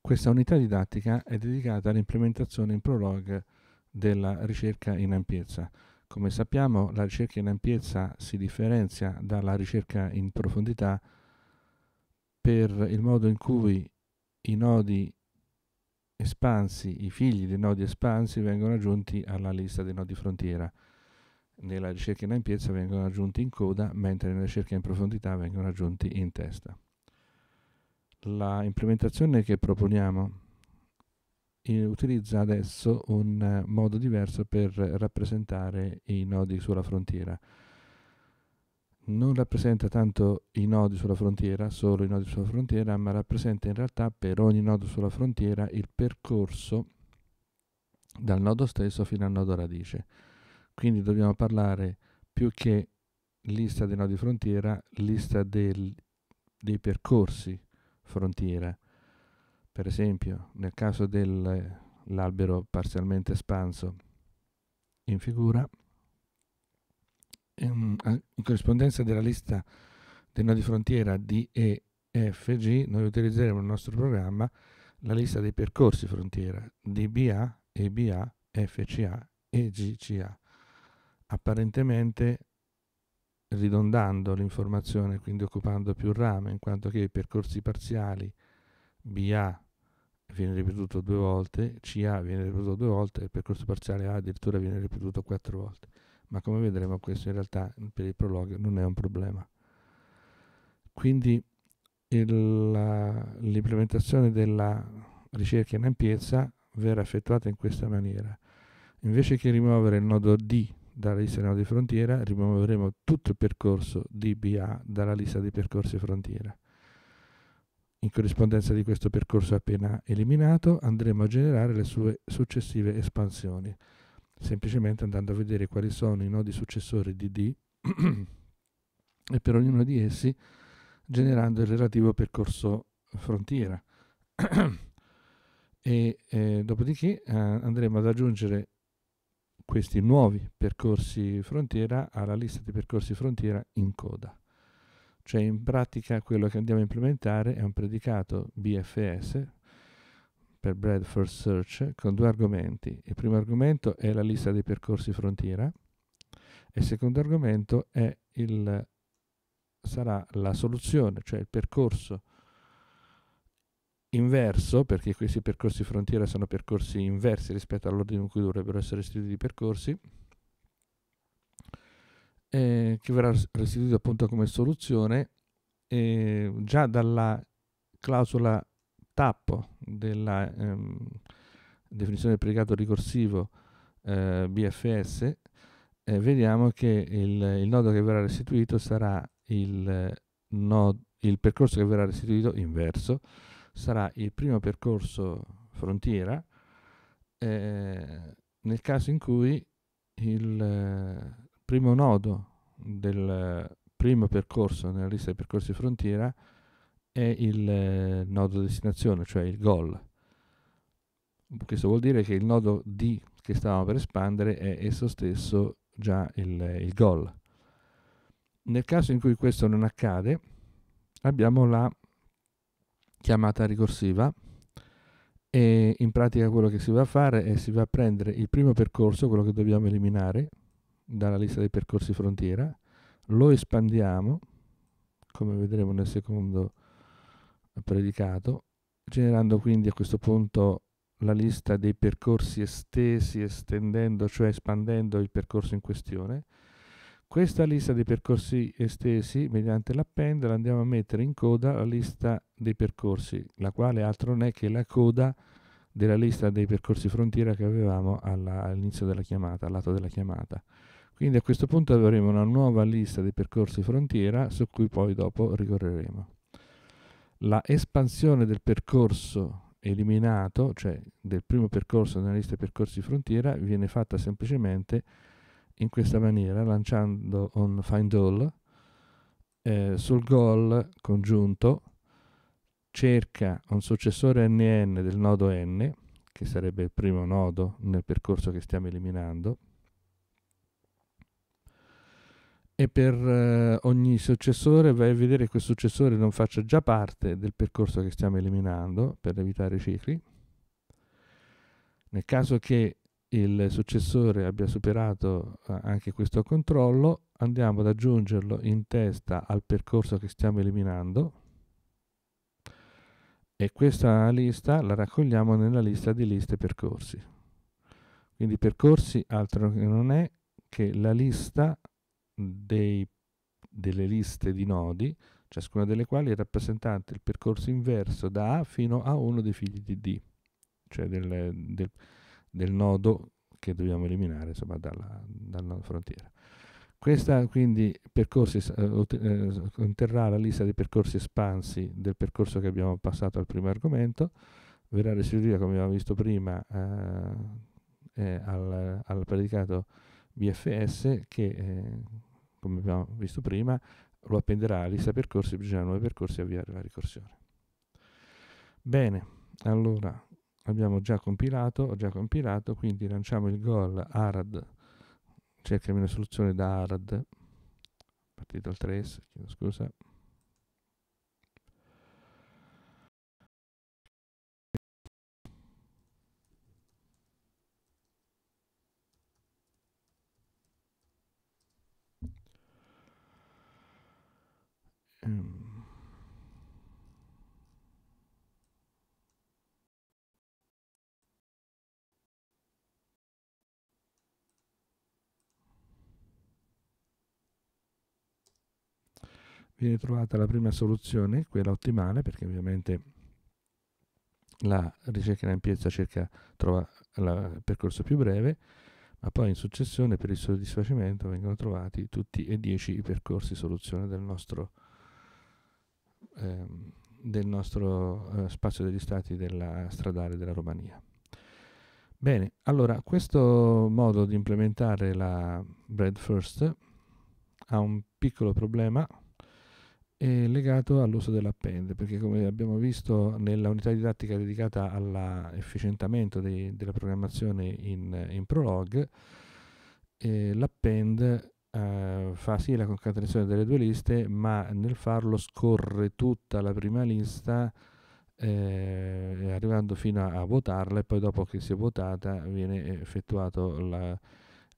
Questa unità didattica è dedicata all'implementazione in prologue della ricerca in ampiezza. Come sappiamo, la ricerca in ampiezza si differenzia dalla ricerca in profondità per il modo in cui i nodi espansi, i figli dei nodi espansi vengono aggiunti alla lista dei nodi frontiera. Nella ricerca in ampiezza vengono aggiunti in coda, mentre nella ricerca in profondità vengono aggiunti in testa la implementazione che proponiamo eh, utilizza adesso un eh, modo diverso per rappresentare i nodi sulla frontiera. Non rappresenta tanto i nodi sulla frontiera, solo i nodi sulla frontiera, ma rappresenta in realtà per ogni nodo sulla frontiera il percorso dal nodo stesso fino al nodo radice. Quindi dobbiamo parlare più che lista dei nodi frontiera, lista del, dei percorsi frontiera. Per esempio, nel caso dell'albero parzialmente espanso in figura, in, ehm, in corrispondenza della lista dei nodi frontiera di E FG noi utilizzeremo nel nostro programma la lista dei percorsi frontiera DBA, EBA, FCA e GCA. Apparentemente ridondando l'informazione, quindi occupando più rame, in quanto che i percorsi parziali BA viene ripetuto due volte, CA viene ripetuto due volte, il percorso parziale A addirittura viene ripetuto quattro volte. Ma come vedremo questo in realtà per il prologo non è un problema. Quindi il, la, l'implementazione della ricerca in ampiezza verrà effettuata in questa maniera. Invece che rimuovere il nodo D dalla lista di nodi frontiera, rimuoveremo tutto il percorso DBA dalla lista dei percorsi frontiera. In corrispondenza di questo percorso appena eliminato andremo a generare le sue successive espansioni, semplicemente andando a vedere quali sono i nodi successori di D e per ognuno di essi generando il relativo percorso frontiera. e eh, dopodiché eh, andremo ad aggiungere questi nuovi percorsi frontiera alla lista di percorsi frontiera in coda. Cioè in pratica quello che andiamo a implementare è un predicato BFS per Bread First Search con due argomenti. Il primo argomento è la lista dei percorsi frontiera e il secondo argomento il, sarà la soluzione, cioè il percorso inverso, perché questi percorsi frontiera sono percorsi inversi rispetto all'ordine in cui dovrebbero essere restituiti i percorsi, eh, che verrà restituito appunto come soluzione eh, già dalla clausola tappo della ehm, definizione del pregato ricorsivo eh, BFS, eh, vediamo che il, il, nodo che verrà restituito sarà il, eh, nodo, il percorso che verrà restituito inverso, sarà il primo percorso frontiera eh, nel caso in cui il eh, primo nodo del primo percorso nella lista dei percorsi frontiera è il eh, nodo destinazione, cioè il goal. Questo vuol dire che il nodo D che stavamo per espandere è esso stesso già il, eh, il goal. Nel caso in cui questo non accade, abbiamo la chiamata ricorsiva e in pratica quello che si va a fare è si va a prendere il primo percorso, quello che dobbiamo eliminare dalla lista dei percorsi frontiera, lo espandiamo, come vedremo nel secondo predicato, generando quindi a questo punto la lista dei percorsi estesi, estendendo, cioè espandendo il percorso in questione, questa lista dei percorsi estesi mediante l'append la andiamo a mettere in coda la lista dei percorsi, la quale altro non è che la coda della lista dei percorsi frontiera che avevamo all'inizio della chiamata, al lato della chiamata. Quindi a questo punto avremo una nuova lista dei percorsi frontiera su cui poi dopo ricorreremo. La espansione del percorso eliminato, cioè del primo percorso nella lista dei percorsi frontiera, viene fatta semplicemente in questa maniera, lanciando un find all, eh, sul gol congiunto cerca un successore NN del nodo N, che sarebbe il primo nodo nel percorso che stiamo eliminando, e per eh, ogni successore vai a vedere che quel successore non faccia già parte del percorso che stiamo eliminando per evitare i cicli. Nel caso che il successore abbia superato eh, anche questo controllo, andiamo ad aggiungerlo in testa al percorso che stiamo eliminando e questa lista la raccogliamo nella lista di liste percorsi. Quindi percorsi altro che non è che la lista dei, delle liste di nodi, ciascuna delle quali è rappresentante il percorso inverso da A fino a uno dei figli di D, cioè del, del del nodo che dobbiamo eliminare insomma, dalla, dalla frontiera. Questa quindi percorsi, eh, eh conterrà la lista dei percorsi espansi del percorso che abbiamo passato al primo argomento, verrà restituita come abbiamo visto prima eh, eh, al, al, predicato BFS che eh, come abbiamo visto prima lo appenderà alla lista percorsi, bisogna nuovi percorsi e avviare la ricorsione. Bene, allora abbiamo già compilato, ho già compilato, quindi lanciamo il gol arad, cercami una soluzione da arad, partito il 3 chiedo scusa. Mm. viene trovata la prima soluzione, quella ottimale, perché ovviamente la ricerca in ampiezza cerca, trova il percorso più breve, ma poi in successione per il soddisfacimento vengono trovati tutti e dieci i percorsi soluzione del nostro, ehm, del nostro eh, spazio degli stati della stradale della Romania. Bene, allora questo modo di implementare la Bread First ha un piccolo problema è legato all'uso dell'append, perché come abbiamo visto nella unità didattica dedicata all'efficientamento della programmazione in, in Prolog, eh, l'append eh, fa sì la concatenazione delle due liste, ma nel farlo scorre tutta la prima lista eh, arrivando fino a, a, votarla e poi dopo che si è votata viene effettuato la,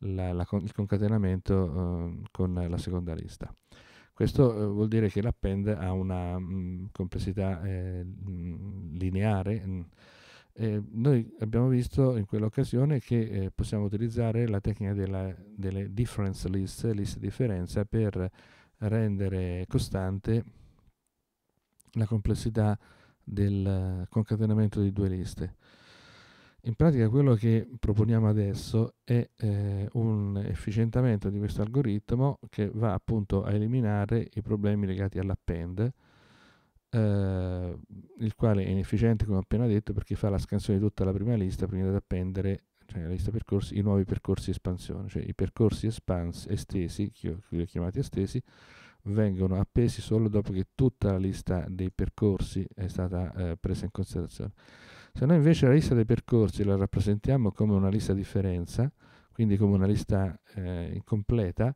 la, la, il concatenamento eh, con la seconda lista. Questo eh, vuol dire che l'append ha una mh, mm, complessità eh, mm, lineare. Mh, mm. noi abbiamo visto in quell'occasione che eh, possiamo utilizzare la tecnica della, delle difference list, list differenza, per rendere costante la complessità del concatenamento di due liste. In pratica quello che proponiamo adesso è eh, un efficientamento di questo algoritmo che va appunto a eliminare i problemi legati all'append, eh, il quale è inefficiente come ho appena detto perché fa la scansione di tutta la prima lista prima di appendere cioè la lista percorsi, i nuovi percorsi espansione, cioè i percorsi espansi, estesi, che io li ho chiamati estesi, vengono appesi solo dopo che tutta la lista dei percorsi è stata eh, presa in considerazione. Se noi invece la lista dei percorsi la rappresentiamo come una lista differenza, quindi come una lista eh, incompleta,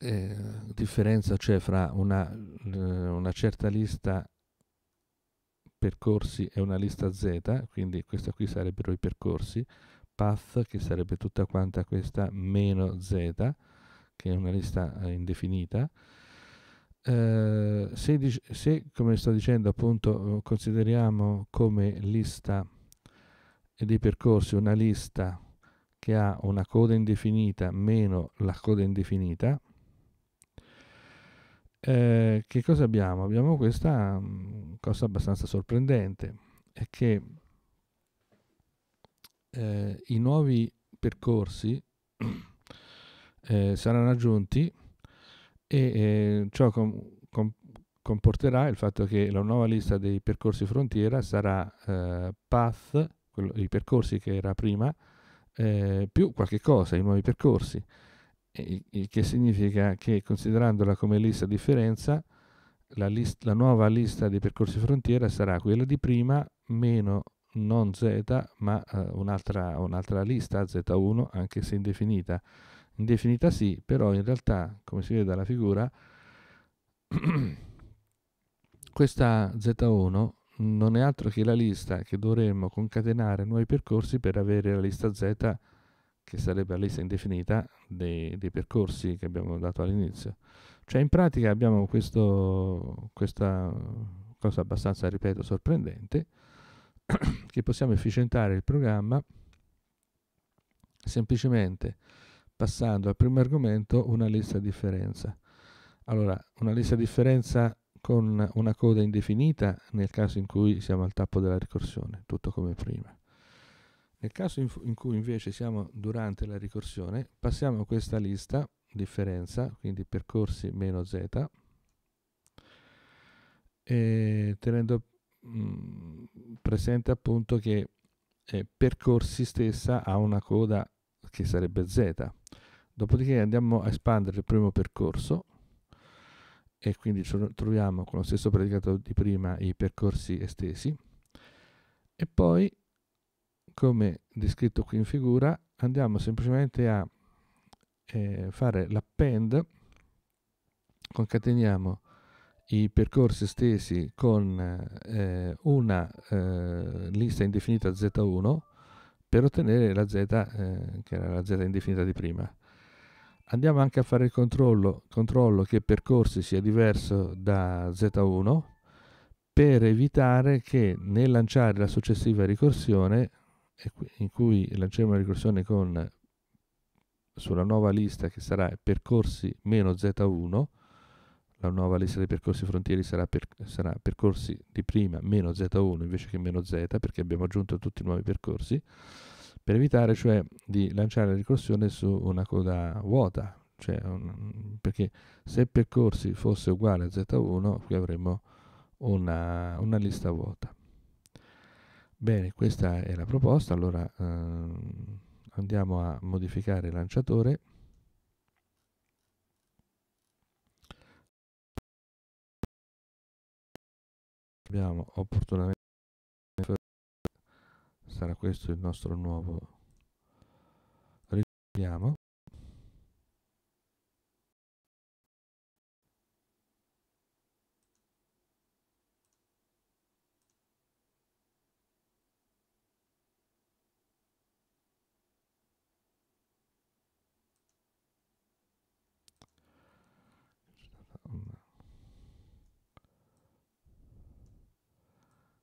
eh, differenza c'è fra una, eh, una certa lista percorsi e una lista Z, quindi questa qui sarebbero i percorsi, path che sarebbe tutta quanta questa meno Z, che è una lista eh, indefinita, eh, se, se, come sto dicendo appunto eh, consideriamo come lista dei percorsi una lista che ha una coda indefinita meno la coda indefinita eh, che cosa abbiamo? Abbiamo questa mh, mm, cosa abbastanza sorprendente, è che eh, i nuovi percorsi eh, saranno aggiunti e eh, ciò com, com, comporterà il fatto che la nuova lista dei percorsi frontiera sarà eh, path, quello, i percorsi che era prima, eh, più qualche cosa, i nuovi percorsi, e, il che significa che considerandola come lista differenza, la, list, la nuova lista dei percorsi frontiera sarà quella di prima meno non z ma eh, un'altra, un'altra lista z1 anche se indefinita indefinita sì, però in realtà, come si vede dalla figura, questa Z1 non è altro che la lista che dovremmo concatenare nuovi percorsi per avere la lista Z, che sarebbe la lista indefinita dei, dei percorsi che abbiamo dato all'inizio. Cioè in pratica abbiamo questo, questa cosa abbastanza, ripeto, sorprendente, che possiamo efficientare il programma semplicemente passando al primo argomento, una lista differenza. Allora, una lista differenza con una coda indefinita nel caso in cui siamo al tappo della ricorsione, tutto come prima. Nel caso in, in cui invece siamo durante la ricorsione, passiamo questa lista differenza, quindi percorsi meno z, tenendo mh, mhmm, presente appunto che eh, percorsi stessa ha una coda che sarebbe z, Dopodiché andiamo a espandere il primo percorso e quindi troviamo con lo stesso predicato di prima i percorsi estesi e poi, come descritto qui in figura, andiamo semplicemente a eh, fare l'append, concateniamo i percorsi estesi con eh, una eh, lista indefinita Z1 per ottenere la Z, eh, che era la Z indefinita di prima andiamo anche a fare il controllo, controllo che percorsi sia diverso da Z1 per evitare che nel lanciare la successiva ricorsione, in cui lanciamo la ricorsione con sulla nuova lista che sarà percorsi meno Z1, la nuova lista dei percorsi frontieri sarà, per, sarà, percorsi di prima meno Z1 invece che meno Z perché abbiamo aggiunto tutti i nuovi percorsi per evitare cioè di lanciare la ricorsione su una coda vuota, cioè un, perché se percorsi fosse uguale a Z1 qui avremmo una, una lista vuota. Bene, questa è la proposta, allora ehm, andiamo a modificare il lanciatore. Abbiamo opportunamente sarà questo il nostro nuovo ritorniamo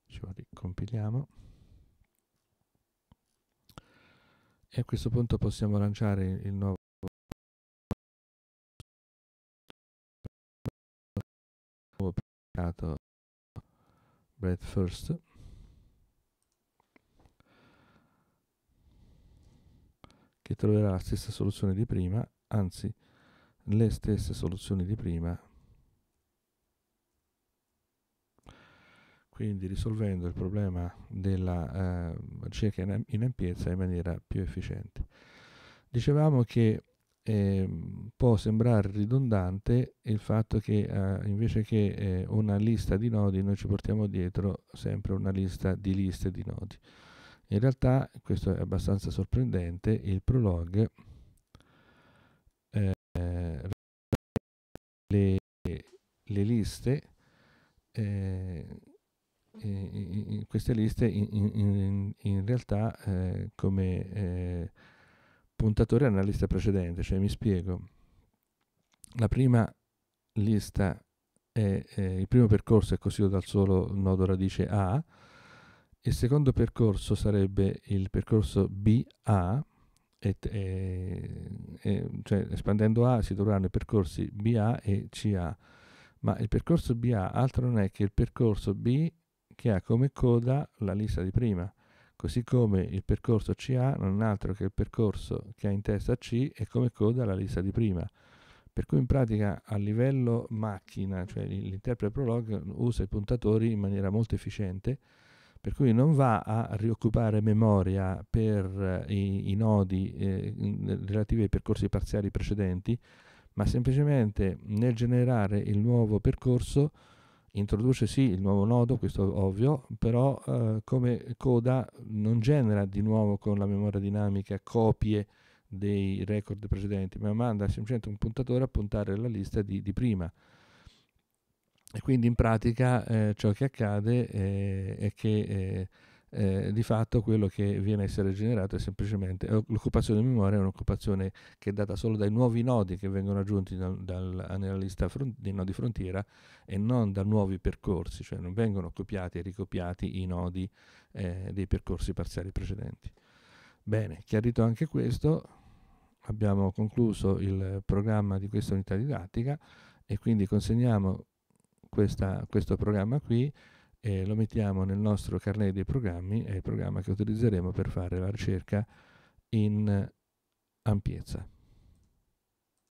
ci E a questo punto possiamo lanciare il nuovo pubblicato Breath First. che troverà la stessa soluzione di prima, anzi le stesse soluzioni di prima quindi risolvendo il problema della eh, ricerca in, ampiezza in maniera più efficiente. Dicevamo che eh, può sembrare ridondante il fatto che eh, invece che eh, una lista di nodi noi ci portiamo dietro sempre una lista di liste di nodi. In realtà, questo è abbastanza sorprendente, il prolog eh, le, le, liste eh, queste liste in, in, in realtà eh, come eh, puntatore alla lista precedente, cioè mi spiego. La prima lista è, il primo percorso è costituito dal solo nodo radice A, il secondo percorso sarebbe il percorso BA, et, e, e, cioè espandendo A si troveranno i percorsi BA e CA, ma il percorso BA altro non è che il percorso B che ha come coda la lista di prima, così come il percorso CA non è altro che il percorso che ha in testa C e come coda la lista di prima. Per cui in pratica a livello macchina, cioè l'interprete prolog usa i puntatori in maniera molto efficiente, per cui non va a rioccupare memoria per eh, i, i nodi eh, relativi ai percorsi parziali precedenti, ma semplicemente nel generare il nuovo percorso Introduce sì il nuovo nodo, questo è ovvio, però eh, come coda non genera di nuovo con la memoria dinamica copie dei record precedenti, ma manda semplicemente un puntatore a puntare alla lista di, di prima. E quindi in pratica eh, ciò che accade eh, è che eh, eh, di fatto quello che viene a essere generato è semplicemente eh, l'occupazione di memoria è un'occupazione che è data solo dai nuovi nodi che vengono aggiunti dal, dal, nella lista front, dei nodi frontiera e non da nuovi percorsi, cioè non vengono copiati e ricopiati i nodi eh, dei percorsi parziali precedenti. Bene, chiarito anche questo, abbiamo concluso il programma di questa unità didattica e quindi consegniamo questa, questo programma qui eh, lo mettiamo nel nostro carnet dei programmi, è il programma che utilizzeremo per fare la ricerca in ampiezza.